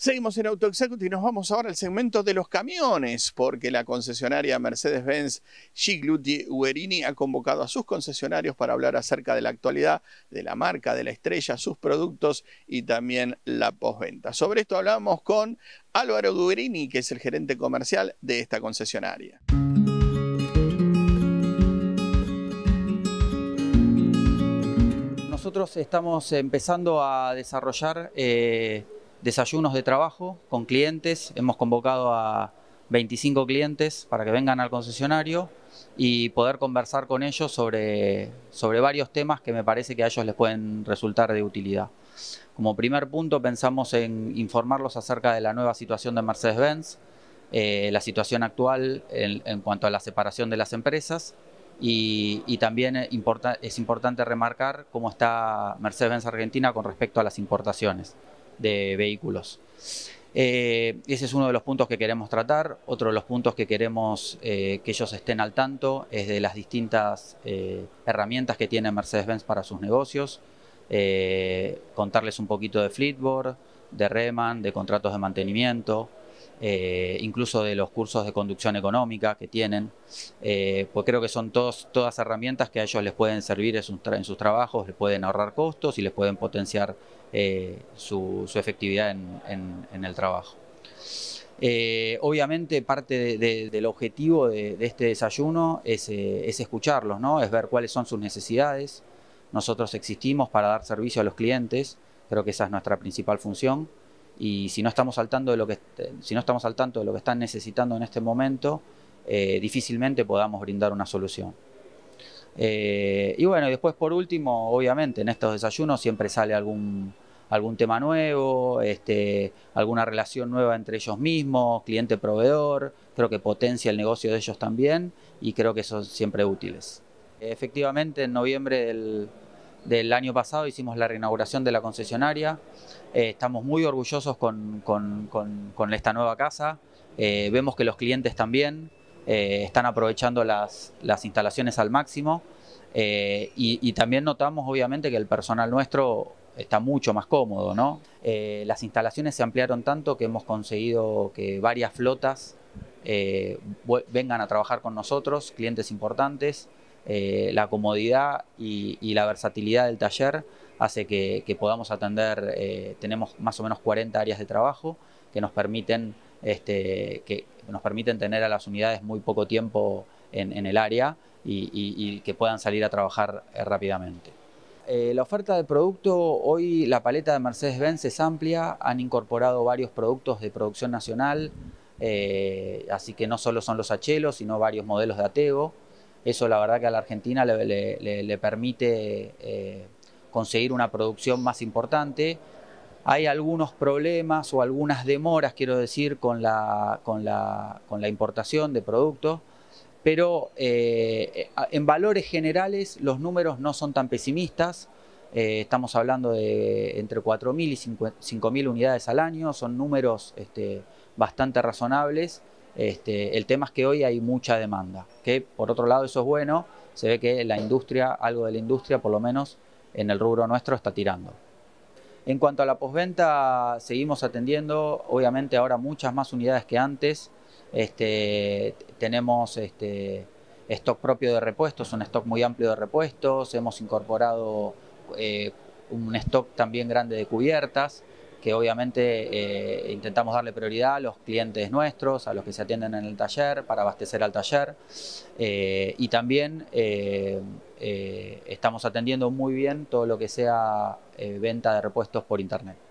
Seguimos en Auto y nos vamos ahora al segmento de los camiones, porque la concesionaria Mercedes-Benz Gigluti Uerini ha convocado a sus concesionarios para hablar acerca de la actualidad de la marca, de la estrella, sus productos y también la postventa. Sobre esto hablamos con Álvaro Uerini, que es el gerente comercial de esta concesionaria. Nosotros estamos empezando a desarrollar. Eh, desayunos de trabajo con clientes. Hemos convocado a 25 clientes para que vengan al concesionario y poder conversar con ellos sobre, varios temas que me parece que a ellos les pueden resultar de utilidad. Como primer punto pensamos en informarlos acerca de la nueva situación de Mercedes-Benz, eh, la situación actual en, cuanto a la separación de las empresas y, también es importante remarcar cómo está Mercedes-Benz Argentina con respecto a las importaciones de vehículos. Eh, ese es uno de los puntos que queremos tratar. Otro de los puntos que queremos eh, que ellos estén al tanto es de las distintas eh, herramientas que tiene Mercedes-Benz para sus negocios. contarles un poquito de Fleetboard, de Reman, de contratos de mantenimiento, eh, incluso de los cursos de conducción económica que tienen, eh, pues creo que son todas herramientas que a ellos les pueden servir en sus, trabajos, les pueden ahorrar costos y les pueden potenciar eh, su, efectividad en, el trabajo. obviamente parte del objetivo de, este desayuno es, escucharlos, es ver cuáles son sus necesidades. Nosotros existimos para dar servicio a los clientes, creo que esa es nuestra principal función y si no estamos al tanto de lo que, si no estamos al tanto de lo que están necesitando en este momento, eh, difícilmente podamos brindar una solución. Eh, y bueno, y después por último, obviamente, en estos desayunos siempre sale algún, algún tema nuevo, este, alguna relación nueva entre ellos mismos, cliente-proveedor, creo que potencia el negocio de ellos también y creo que son siempre útiles. Efectivamente, en noviembre del, del año pasado hicimos la reinauguración de la concesionaria. Eh, estamos muy orgullosos con, esta nueva casa. Eh, vemos que los clientes también eh, están aprovechando las, instalaciones al máximo. Y, también notamos, obviamente, que el personal nuestro está mucho más cómodo. las instalaciones se ampliaron tanto que hemos conseguido que varias flotas vengan a trabajar con nosotros, clientes importantes. Eh, la comodidad y, la versatilidad del taller hace que, podamos atender, eh, tenemos más o menos 40 áreas de trabajo que nos permiten, este, que nos permiten tener a las unidades muy poco tiempo en, el área y, que puedan salir a trabajar eh, rápidamente. la oferta de producto, hoy la paleta de Mercedes-Benz es amplia, han incorporado varios productos de producción nacional, así que no solo son los achelos, sino varios modelos de atego. Eso la verdad que a la Argentina le, permite eh, conseguir una producción más importante. Hay algunos problemas o algunas demoras, quiero decir, con la, importación de productos, pero eh, en valores generales los números no son tan pesimistas. Eh, estamos hablando de entre 4.000 y 5.000 unidades al año, son números este, bastante razonables. Este, el tema es que hoy hay mucha demanda, que por otro lado eso es bueno, se ve que la industria, algo de la industria por lo menos en el rubro nuestro está tirando. En cuanto a la posventa, seguimos atendiendo, obviamente ahora muchas más unidades que antes. Este, tenemos este, stock propio de repuestos, un stock muy amplio de repuestos, hemos incorporado eh, un stock también grande de cubiertas que obviamente eh, intentamos darle prioridad a los clientes nuestros, a los que se atienden en el taller, para abastecer al taller. Eh, y también eh, estamos atendiendo muy bien todo lo que sea venta de repuestos por internet.